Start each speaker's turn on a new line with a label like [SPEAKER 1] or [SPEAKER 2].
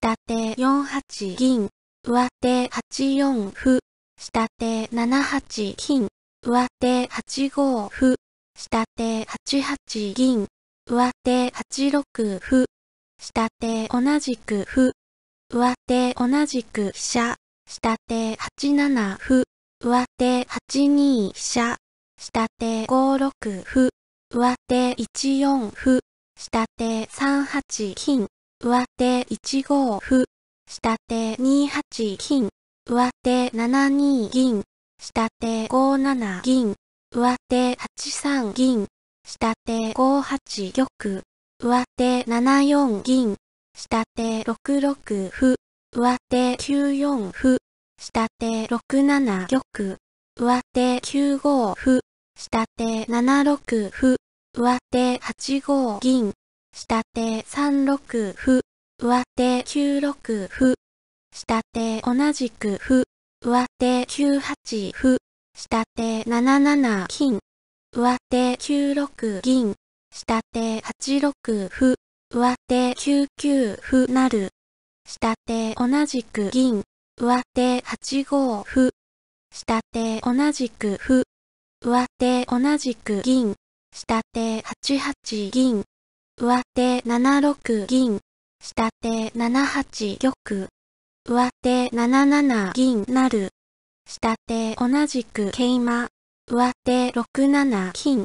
[SPEAKER 1] 下手4八銀、
[SPEAKER 2] 上手8四歩、下手7八金、上手
[SPEAKER 3] 8五歩、下手8八銀、上手8六歩、下手同じく歩、上手同じく飛車、下手8七歩、上手8二飛車、下手5六歩、上手1四歩、下手3八金、上手1号歩、下手2八金、上手7二銀、下手5七銀、上手8三銀、下手5八玉、上手7四銀、下手6六歩、上手9四歩、下手6七玉、上手9五歩、下手7六歩、上手8五銀、下手3六歩、上手9六歩、下手同じく歩、上手9八歩、下手7七金、上手9六銀、下手8六歩、上手9九歩なる、下手同じく銀、上手8五歩、下手同じく歩、上手同じく銀、下手8八銀、上手7六銀、下手7八玉、上手7
[SPEAKER 2] 七銀なる、下手同じく桂馬、上手
[SPEAKER 1] 6七金、